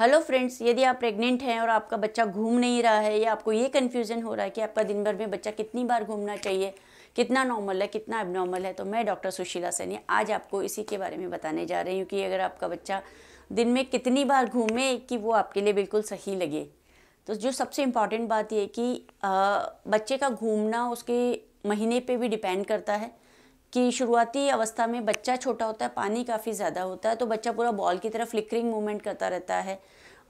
hello friends यदि आप pregnant हैं और आपका बच्चा घूम नहीं रहा है या आपको ये कन्फ्यूज़न हो रहा है कि आपका दिन भर में बच्चा कितनी बार घूमना चाहिए कितना नॉर्मल है कितना एबनॉर्मल है तो मैं डॉक्टर सुशीला सैनी आज आपको इसी के बारे में बताने जा रही हूँ कि अगर आपका बच्चा दिन में कितनी बार घूमे कि वो आपके लिए बिल्कुल सही लगे तो जो सबसे इम्पॉर्टेंट बात यह कि आ, बच्चे का घूमना उसके महीने पे भी डिपेंड करता है कि शुरुआती अवस्था में बच्चा छोटा होता है पानी काफ़ी ज़्यादा होता है तो बच्चा पूरा बॉल की तरह फ्लिकरिंग मूवमेंट करता रहता है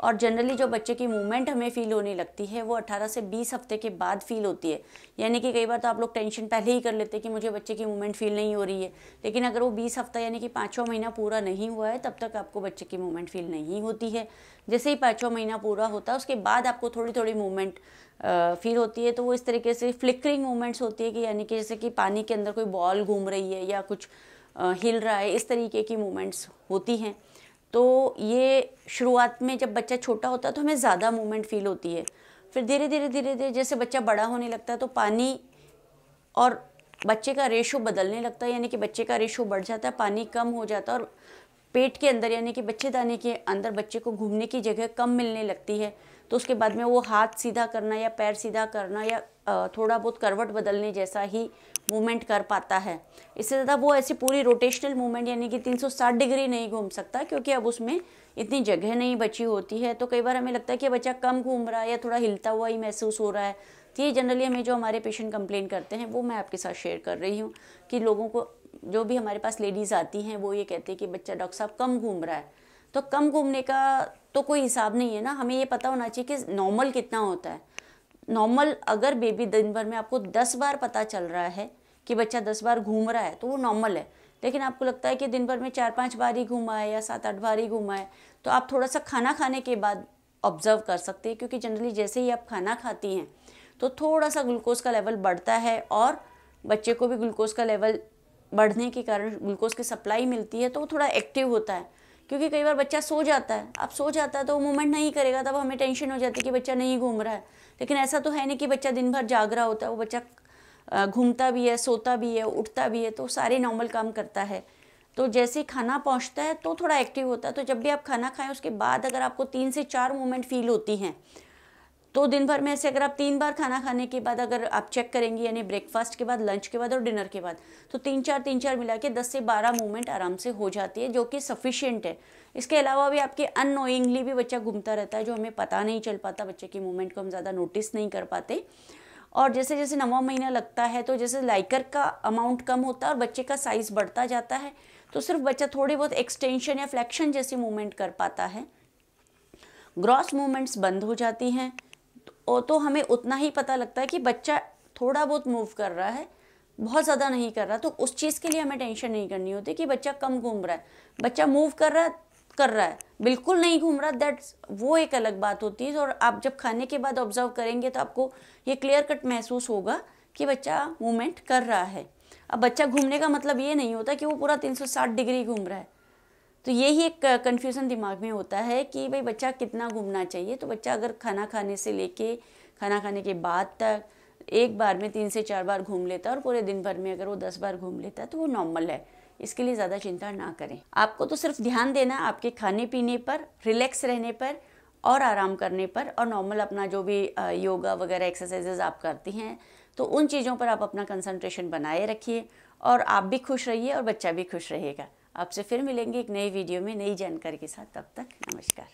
और जनरली जो बच्चे की मूवमेंट हमें फ़ील होने लगती है वो 18 से 20 हफ्ते के बाद फ़ील होती है यानी कि कई बार तो आप लोग टेंशन पहले ही कर लेते हैं कि मुझे बच्चे की मूवमेंट फ़ील नहीं हो रही है लेकिन अगर वो 20 हफ्ता यानी कि पाँचों महीना पूरा नहीं हुआ है तब तक आपको बच्चे की मूवमेंट फ़ील नहीं होती है जैसे ही पाँचों महीना पूरा होता है उसके बाद आपको थोड़ी थोड़ी मूवमेंट फील होती है तो वो इस तरीके से फ्लिकरिंग मूवमेंट्स होती है कि यानी कि जैसे कि पानी के अंदर कोई बॉल घूम रही है या कुछ हिल रहा है इस तरीके की मूवमेंट्स होती हैं तो ये शुरुआत में जब बच्चा छोटा होता है तो हमें ज़्यादा मूवमेंट फील होती है फिर धीरे धीरे धीरे धीरे जैसे बच्चा बड़ा होने लगता है तो पानी और बच्चे का रेशो बदलने लगता है यानी कि बच्चे का रेशो बढ़ जाता है पानी कम हो जाता है और पेट के अंदर यानी कि बच्चे दाने के अंदर बच्चे को घूमने की जगह कम मिलने लगती है तो उसके बाद में वो हाथ सीधा करना या पैर सीधा करना या थोड़ा बहुत करवट बदलने जैसा ही मूवमेंट कर पाता है इससे ज़्यादा वो ऐसी पूरी रोटेशनल मूवमेंट यानी कि 360 डिग्री नहीं घूम सकता क्योंकि अब उसमें इतनी जगह नहीं बची होती है तो कई बार हमें लगता है कि बच्चा कम घूम रहा है या थोड़ा हिलता हुआ ही महसूस हो रहा है तो ये जनरली हमें जो हमारे पेशेंट कंप्लेन करते हैं वो मैं आपके साथ शेयर कर रही हूँ कि लोगों को जो भी हमारे पास लेडीज़ आती हैं वो ये कहते हैं कि बच्चा डॉक्टर साहब कम घूम रहा है तो कम घूमने का तो कोई हिसाब नहीं है ना हमें ये पता होना चाहिए कि नॉर्मल कितना होता है नॉर्मल अगर बेबी दिन भर में आपको दस बार पता चल रहा है कि बच्चा दस बार घूम रहा है तो वो नॉर्मल है लेकिन आपको लगता है कि दिन भर में चार पाँच बार ही घूमा है या सात आठ बार ही घूमा है तो आप थोड़ा सा खाना खाने के बाद ऑब्जर्व कर सकते हैं क्योंकि जनरली जैसे ही आप खाना खाती हैं तो थोड़ा सा ग्लूकोज का लेवल बढ़ता है और बच्चे को भी ग्लूकोज का लेवल बढ़ने के कारण ग्लूकोज की सप्लाई मिलती है तो वो थोड़ा एक्टिव होता है क्योंकि कई बार बच्चा सो जाता है अब सो जाता है तो वो मूवमेंट नहीं करेगा तब हमें टेंशन हो जाती है कि बच्चा नहीं घूम रहा है लेकिन ऐसा तो है नहीं कि बच्चा दिन भर जाग रहा होता है वो बच्चा घूमता भी है सोता भी है उठता भी है तो सारे नॉर्मल काम करता है तो जैसे खाना पहुंचता है तो थोड़ा एक्टिव होता है तो जब भी आप खाना खाएं उसके बाद अगर आपको तीन से चार मूवमेंट फील होती हैं तो दिन भर में से अगर आप तीन बार खाना खाने के बाद अगर आप चेक करेंगे यानी ब्रेकफास्ट के बाद लंच के बाद और डिनर के बाद तो तीन चार तीन चार मिला के दस से बारह मूवमेंट आराम से हो जाती है जो कि सफिशियंट है इसके अलावा भी आपके अनोइंगली भी बच्चा घूमता रहता है जो हमें पता नहीं चल पाता बच्चे की मूवमेंट को हम ज़्यादा नोटिस नहीं कर पाते और जैसे जैसे नवा महीना लगता है तो जैसे लाइकर का अमाउंट कम होता है और बच्चे का साइज़ बढ़ता जाता है तो सिर्फ बच्चा थोड़ी बहुत एक्सटेंशन या फ्लैक्शन जैसी मूवमेंट कर पाता है ग्रॉस मूवमेंट्स बंद हो जाती हैं और तो हमें उतना ही पता लगता है कि बच्चा थोड़ा बहुत मूव कर रहा है बहुत ज़्यादा नहीं कर रहा तो उस चीज़ के लिए हमें टेंशन नहीं करनी होती कि बच्चा कम घूम रहा है बच्चा मूव कर रहा है कर रहा है बिल्कुल नहीं घूम रहा दैट्स वो एक अलग बात होती है और आप जब खाने के बाद ऑब्जर्व करेंगे तो आपको ये क्लियर कट महसूस होगा कि बच्चा मूवमेंट कर रहा है अब बच्चा घूमने का मतलब ये नहीं होता कि वो पूरा 360 डिग्री घूम रहा है तो यही एक कन्फ्यूज़न दिमाग में होता है कि भाई बच्चा कितना घूमना चाहिए तो बच्चा अगर खाना खाने से लेके खाना खाने के बाद तक एक बार में तीन से चार बार घूम लेता है और पूरे दिन भर में अगर वो दस बार घूम लेता है तो वो नॉर्मल है इसके लिए ज़्यादा चिंता ना करें आपको तो सिर्फ ध्यान देना आपके खाने पीने पर रिलैक्स रहने पर और आराम करने पर और नॉर्मल अपना जो भी योगा वगैरह एक्सरसाइजेज आप करती हैं तो उन चीज़ों पर आप अपना कंसंट्रेशन बनाए रखिए और आप भी खुश रहिए और बच्चा भी खुश रहेगा आपसे फिर मिलेंगे एक नई वीडियो में नई जानकारी के साथ तब तक नमस्कार